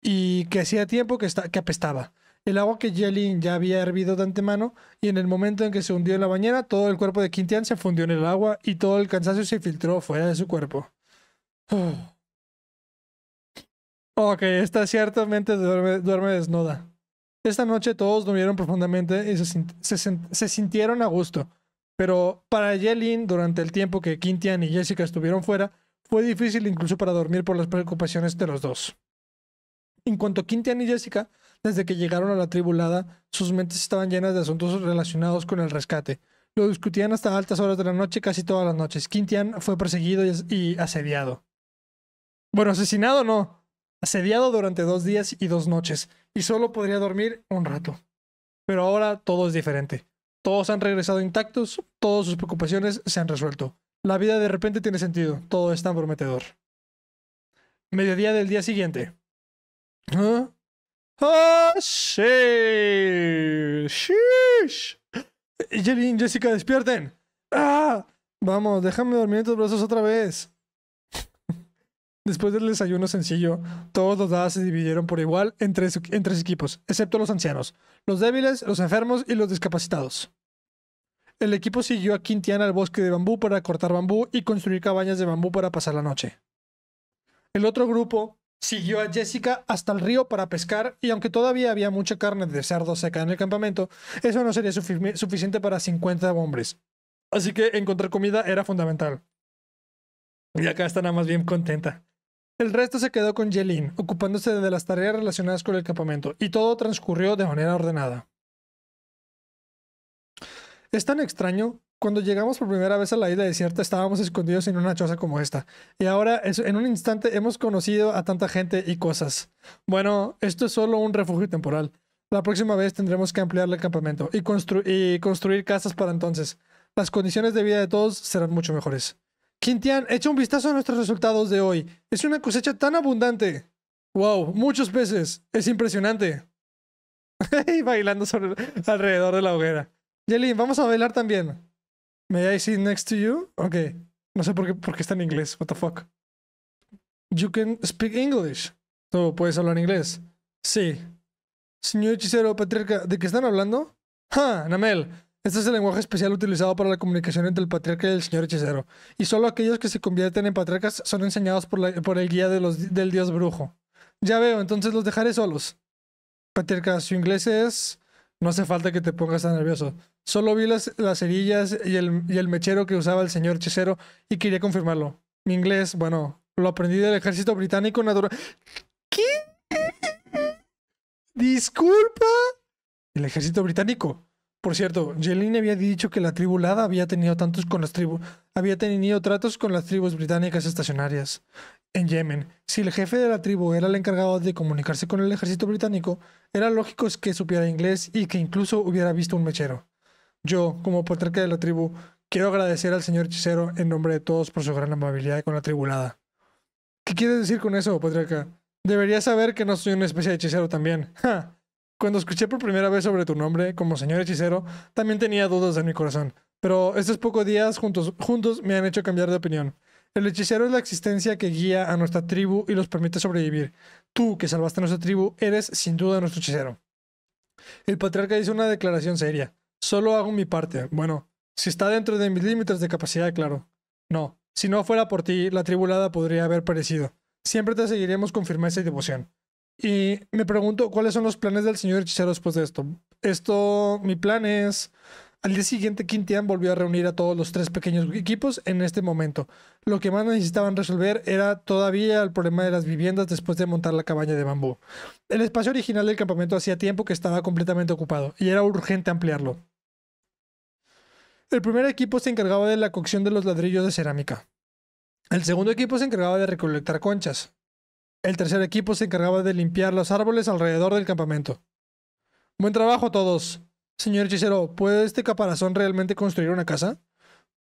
y que hacía tiempo que apestaba el agua que Yelin ya había hervido de antemano, y en el momento en que se hundió en la bañera, todo el cuerpo de Quintian se fundió en el agua y todo el cansancio se filtró fuera de su cuerpo. Ok, esta ciertamente duerme, desnuda. Esta noche todos durmieron profundamente y se, sintieron a gusto. Pero para Jelin, durante el tiempo que Quintian y Jessica estuvieron fuera, fue difícil incluso para dormir por las preocupaciones de los dos. En cuanto Quintian y Jessica desde que llegaron a la tribulada, sus mentes estaban llenas de asuntos relacionados con el rescate. Lo discutían hasta altas horas de la noche, casi todas las noches. Quintian fue perseguido y asediado. Bueno, asesinado no. Asediado durante dos días y dos noches. Y solo podría dormir un rato. Pero ahora todo es diferente. Todos han regresado intactos, todas sus preocupaciones se han resuelto. La vida de repente tiene sentido, todo es tan prometedor. Mediodía del día siguiente. ¿Ah? ¡Ah, sí! Jessica, despierten. ¡Ah! Vamos, déjame dormir en tus brazos otra vez. Después del desayuno sencillo, todos los dadas se dividieron por igual en tres equipos, excepto los ancianos, los débiles, los enfermos y los discapacitados. El equipo siguió a Quintiana al bosque de bambú para cortar bambú y construir cabañas de bambú para pasar la noche. El otro grupo siguió a Jessica hasta el río para pescar y aunque todavía había mucha carne de cerdo seca en el campamento, eso no sería suficiente para 50 hombres. Así que encontrar comida era fundamental. Y acá está nada más bien contenta. El resto se quedó con Jelin, ocupándose de las tareas relacionadas con el campamento, y todo transcurrió de manera ordenada. Es tan extraño cuando llegamos por primera vez a la isla desierta estábamos escondidos en una choza como esta. Y ahora en un instante hemos conocido a tanta gente y cosas. Bueno, esto es solo un refugio temporal. La próxima vez tendremos que ampliar el campamento y, construir casas para entonces. Las condiciones de vida de todos serán mucho mejores. Quintian, echa un vistazo a nuestros resultados de hoy. Es una cosecha tan abundante. Wow, muchos peces. Es impresionante. Bailando alrededor de la hoguera. Yelin, vamos a bailar también. May I sit next to you? Ok. No sé por qué, está en inglés. What the fuck. You can speak English. Tú puedes hablar inglés. Sí. Señor hechicero, patriarca, ¿de qué están hablando? ¡Ah! Namel. Este es el lenguaje especial utilizado para la comunicación entre el patriarca y el señor hechicero. Y solo aquellos que se convierten en patriarcas son enseñados por, el guía de los, del dios brujo. Ya veo, entonces los dejaré solos. Patriarca, su inglés es... No hace falta que te pongas tan nervioso. Solo vi las, cerillas y el, mechero que usaba el señor Chesero y quería confirmarlo. Mi inglés, bueno, lo aprendí del ejército británico natural. ¿Qué? Disculpa. El ejército británico. Por cierto, Jeline había dicho que la tribu Lada había tenido tantos con las tribus, había tenido tratos con las tribus británicas estacionarias. En Yemen, si el jefe de la tribu era el encargado de comunicarse con el ejército británico, era lógico que supiera inglés y que incluso hubiera visto un mechero. Yo, como patriarca de la tribu, quiero agradecer al señor hechicero en nombre de todos por su gran amabilidad con la tribulada. ¿Qué quieres decir con eso, patriarca? Deberías saber que no soy una especie de hechicero también. Cuando escuché por primera vez sobre tu nombre como señor hechicero, también tenía dudas en mi corazón. Pero estos pocos días juntos, juntos me han hecho cambiar de opinión. El hechicero es la existencia que guía a nuestra tribu y los permite sobrevivir. Tú, que salvaste a nuestra tribu, eres sin duda nuestro hechicero. El patriarca hizo una declaración seria. Solo hago mi parte. Bueno, si está dentro de mis límites de capacidad, claro. No, si no fuera por ti, la tribulada podría haber perecido. Siempre te seguiremos con firmeza y devoción. Y me pregunto, ¿cuáles son los planes del señor hechicero después de esto? Esto, mi plan es al día siguiente, Quintian volvió a reunir a todos los tres pequeños equipos en este momento. Lo que más necesitaban resolver era todavía el problema de las viviendas después de montar la cabaña de bambú. El espacio original del campamento hacía tiempo que estaba completamente ocupado y era urgente ampliarlo. El primer equipo se encargaba de la cocción de los ladrillos de cerámica. El segundo equipo se encargaba de recolectar conchas. El tercer equipo se encargaba de limpiar los árboles alrededor del campamento. Buen trabajo a todos, Señor hechicero, ¿puede este caparazón realmente construir una casa?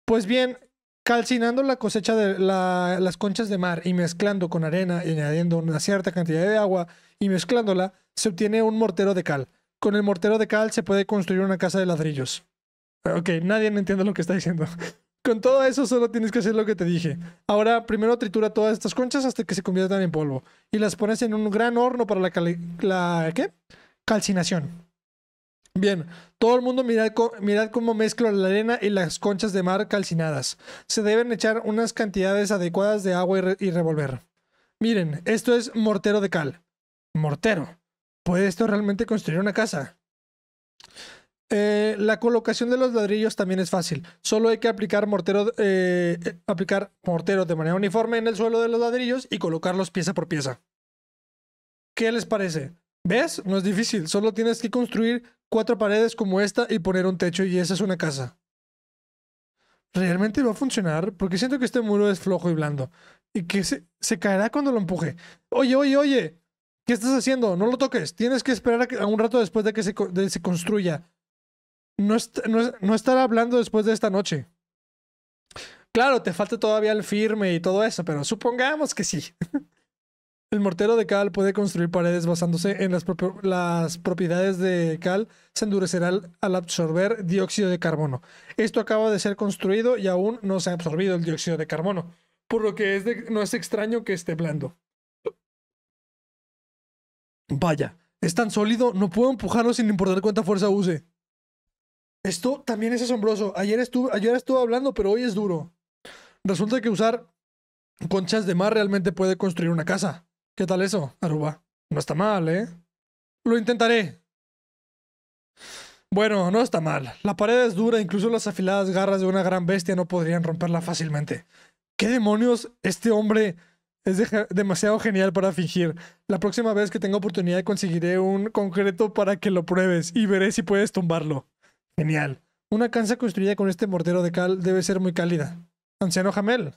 Pues bien, calcinando la cosecha de las conchas de mar y mezclando con arena y añadiendo una cierta cantidad de agua y mezclándola, se obtiene un mortero de cal. Con el mortero de cal se puede construir una casa de ladrillos. Ok, nadie entiende lo que está diciendo. Con todo eso solo tienes que hacer lo que te dije. Ahora primero tritura todas estas conchas hasta que se conviertan en polvo y las pones en un gran horno para la, la ¿qué? calcinación. Bien, todo el mundo mirad, cómo mezclo la arena y las conchas de mar calcinadas. Se deben echar unas cantidades adecuadas de agua y, revolver. Miren, esto es mortero de cal. Mortero. ¿Puede esto realmente construir una casa? Eh, la colocación de los ladrillos también es fácil. Solo hay que aplicar mortero, eh, eh, aplicar mortero de manera uniforme en el suelo de los ladrillos y colocarlos pieza por pieza. ¿Qué les parece? ¿Ves? No es difícil. Solo tienes que construir cuatro paredes como esta y poner un techo y esa es una casa. ¿Realmente va a funcionar? Porque siento que este muro es flojo y blando. Y que se, caerá cuando lo empuje. Oye, oye, oye. ¿Qué estás haciendo? No lo toques. Tienes que esperar a, un rato después de que se, construya. No, no, estará hablando después de esta noche. Claro, te falta todavía el firme y todo eso, pero supongamos que sí. El mortero de cal puede construir paredes basándose en las, propiedades de cal. Se endurecerá al, absorber dióxido de carbono. Esto acaba de ser construido y aún no se ha absorbido el dióxido de carbono, por lo que es no es extraño que esté blando. Vaya, es tan sólido, no puedo empujarlo sin importar cuánta fuerza use. Esto también es asombroso. Ayer ayer estuve hablando, pero hoy es duro. Resulta que usar conchas de mar realmente puede construir una casa. ¿Qué tal eso, Aruba? No está mal, ¿eh? Lo intentaré. Bueno, no está mal. La pared es dura, incluso las afiladas garras de una gran bestia no podrían romperla fácilmente. ¿Qué demonios? Este hombre es demasiado genial para fingir. La próxima vez que tenga oportunidad conseguiré un concreto para que lo pruebes y veré si puedes tumbarlo. Genial. Una cansa construida con este mortero de cal debe ser muy cálida. Anciano Jamel,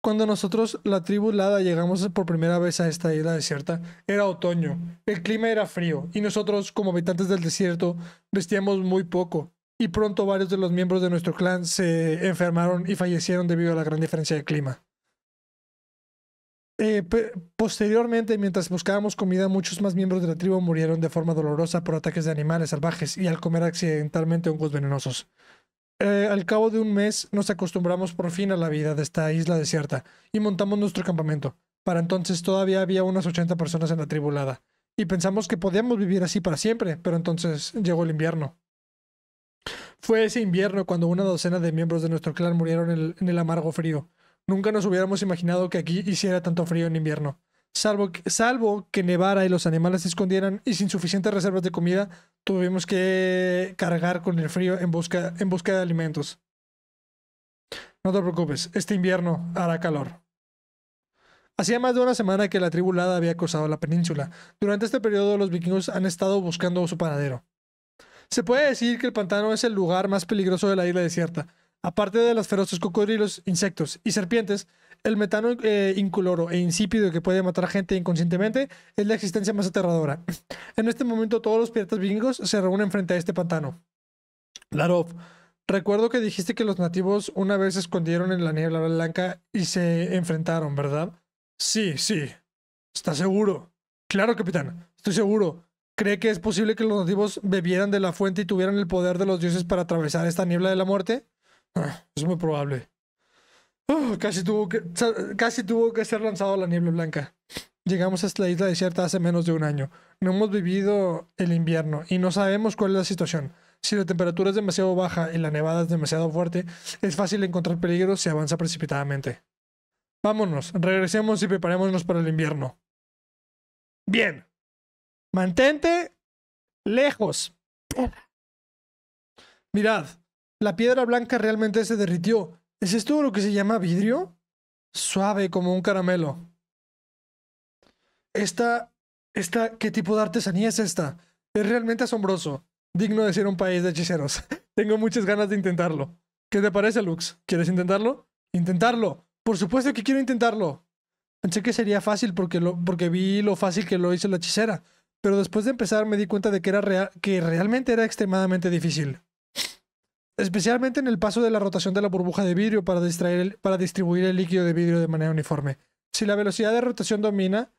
cuando nosotros, la tribu Lada, llegamos por primera vez a esta isla desierta, era otoño, el clima era frío y nosotros, como habitantes del desierto, vestíamos muy poco. Y pronto varios de los miembros de nuestro clan se enfermaron y fallecieron debido a la gran diferencia de clima. Eh, posteriormente, mientras buscábamos comida, muchos más miembros de la tribu murieron de forma dolorosa por ataques de animales salvajes y al comer accidentalmente hongos venenosos. Eh, al cabo de un mes nos acostumbramos por fin a la vida de esta isla desierta y montamos nuestro campamento. Para entonces todavía había unas 80 personas en la tribulada y pensamos que podíamos vivir así para siempre, pero entonces llegó el invierno. Fue ese invierno cuando una docena de miembros de nuestro clan murieron en el amargo frío. Nunca nos hubiéramos imaginado que aquí hiciera tanto frío en invierno salvo, que nevara y los animales se escondieran y sin suficientes reservas de comida, tuvimos que cargar con el frío en busca, en busca de alimentos. No te preocupes, este invierno hará calor. Hacía más de una semana que la tribulada había acosado la península. Durante este periodo los vikingos han estado buscando su paradero. Se puede decir que el pantano es el lugar más peligroso de la isla desierta, Aparte de los feroces cocodrilos, insectos y serpientes, el metano eh, incoloro e insípido que puede matar a gente inconscientemente es la existencia más aterradora. En este momento todos los piratas vikingos se reúnen frente a este pantano. Larov, recuerdo que dijiste que los nativos una vez se escondieron en la niebla blanca y se enfrentaron, ¿verdad? Sí, sí. ¿Estás seguro? Claro, capitán. Estoy seguro. ¿Cree que es posible que los nativos bebieran de la fuente y tuvieran el poder de los dioses para atravesar esta niebla de la muerte? Ah, es muy probable. casi, tuvo que, casi tuvo que ser lanzado la niebla blanca. Llegamos a esta isla desierta hace menos de un año. No hemos vivido el invierno y no sabemos cuál es la situación. Si la temperatura es demasiado baja y la nevada es demasiado fuerte, es fácil encontrar peligro si avanza precipitadamente. Vámonos, regresemos y preparémonos para el invierno. Bien. Mantente lejos. Mirad, la piedra blanca realmente se derritió. ¿Es esto lo que se llama vidrio? Suave como un caramelo. Esta, esta, ¿qué tipo de artesanía es esta? Es realmente asombroso, digno de ser un país de hechiceros. Tengo muchas ganas de intentarlo. ¿Qué te parece, Lux? ¿Quieres intentarlo? Intentarlo. Por supuesto que quiero intentarlo. Pensé que sería fácil porque, lo, porque vi lo fácil que lo hizo la hechicera, pero después de empezar me di cuenta de que, era que realmente era extremadamente difícil especialmente en el paso de la rotación de la burbuja de vidrio para, distraer para distribuir el líquido de vidrio de manera uniforme. Si la velocidad de rotación domina,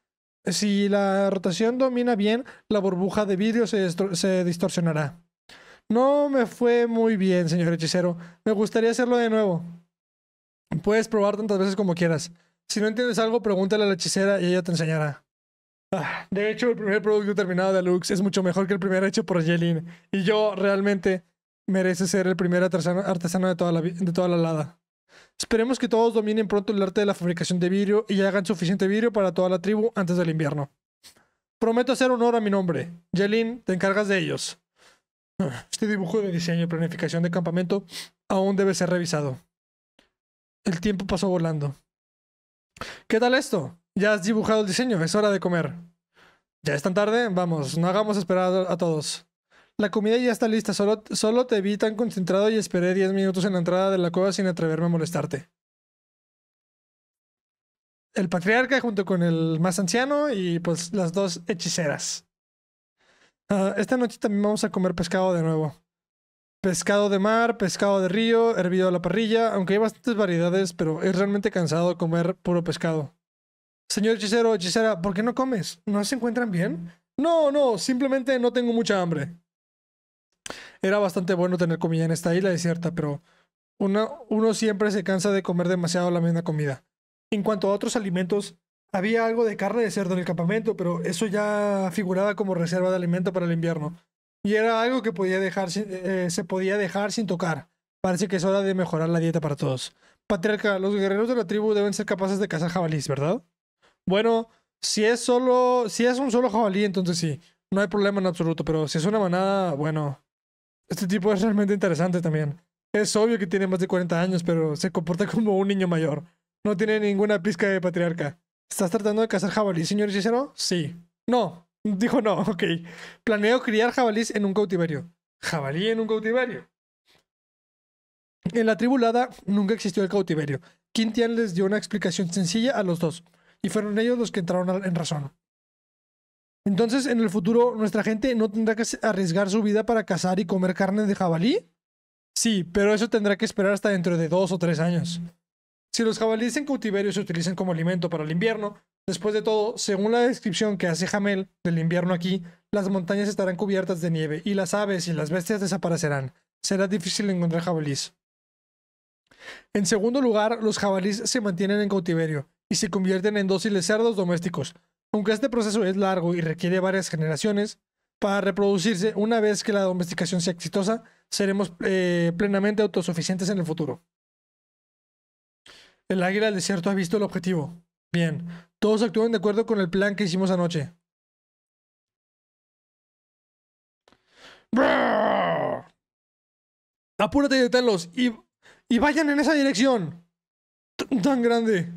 si la rotación domina bien, la burbuja de vidrio se, distorsionará. No me fue muy bien, señor hechicero. Me gustaría hacerlo de nuevo. Puedes probar tantas veces como quieras. Si no entiendes algo, pregúntale a la hechicera y ella te enseñará. Ah, de hecho, el primer producto terminado de Lux es mucho mejor que el primer hecho por Jelin. Y yo realmente merece ser el primer artesano, de, toda la, de toda la lada. Esperemos que todos dominen pronto el arte de la fabricación de vidrio y hagan suficiente vidrio para toda la tribu antes del invierno. Prometo hacer honor a mi nombre. Jelin, te encargas de ellos. Este dibujo de diseño y planificación de campamento aún debe ser revisado. El tiempo pasó volando. ¿Qué tal esto? Ya has dibujado el diseño, es hora de comer. Ya es tan tarde, vamos, no hagamos esperar a todos. La comida ya está lista, solo, solo te vi tan concentrado y esperé 10 minutos en la entrada de la cueva sin atreverme a molestarte. El patriarca junto con el más anciano y pues las dos hechiceras. Ah, esta noche también vamos a comer pescado de nuevo. Pescado de mar, pescado de río, hervido a la parrilla, aunque hay bastantes variedades, pero es realmente cansado comer puro pescado. Señor hechicero, hechicera, ¿por qué no comes? ¿No se encuentran bien? No, no, simplemente no tengo mucha hambre era bastante bueno tener comida en esta isla desierta, pero uno, uno siempre se cansa de comer demasiado la misma comida. En cuanto a otros alimentos, había algo de carne de cerdo en el campamento, pero eso ya figuraba como reserva de alimento para el invierno. Y era algo que podía dejar eh, se podía dejar sin tocar. Parece que es hora de mejorar la dieta para todos. Patriarca, los guerreros de la tribu deben ser capaces de cazar jabalíes, ¿verdad? Bueno, si es solo, si es un solo jabalí, entonces sí, no hay problema en absoluto, pero si es una manada, bueno, este tipo es realmente interesante también. Es obvio que tiene más de 40 años, pero se comporta como un niño mayor. No tiene ninguna pizca de patriarca. ¿Estás tratando de cazar jabalí, señor Cicero? Sí. No. Dijo no, ok. Planeo criar jabalís en un cautiverio. ¿Jabalí en un cautiverio? En la tribulada nunca existió el cautiverio. Quintian les dio una explicación sencilla a los dos, y fueron ellos los que entraron en razón. Entonces, en el futuro, nuestra gente no tendrá que arriesgar su vida para cazar y comer carne de jabalí. Sí, pero eso tendrá que esperar hasta dentro de dos o tres años. Si los jabalíes en cautiverio se utilizan como alimento para el invierno, después de todo, según la descripción que hace Hamel del invierno aquí, las montañas estarán cubiertas de nieve y las aves y las bestias desaparecerán. Será difícil encontrar jabalíes. En segundo lugar, los jabalíes se mantienen en cautiverio y se convierten en dóciles cerdos domésticos, aunque este proceso es largo y requiere varias generaciones, para reproducirse, una vez que la domesticación sea exitosa, seremos eh, plenamente autosuficientes en el futuro. El águila del desierto ha visto el objetivo. Bien, todos actúan de acuerdo con el plan que hicimos anoche. Apúrate y deténlos y, vayan en esa dirección. tan grande.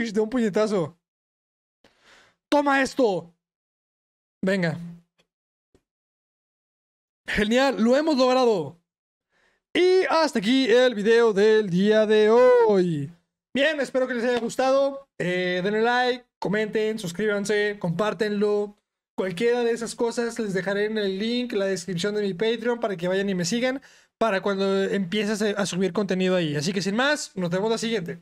De un puñetazo. ¡Toma esto! Venga. Genial, lo hemos logrado. Y hasta aquí el video del día de hoy. Bien, espero que les haya gustado. Eh, denle like, comenten, suscríbanse, compártenlo. Cualquiera de esas cosas les dejaré en el link, la descripción de mi Patreon para que vayan y me sigan para cuando empieces a subir contenido ahí. Así que sin más, nos vemos la siguiente.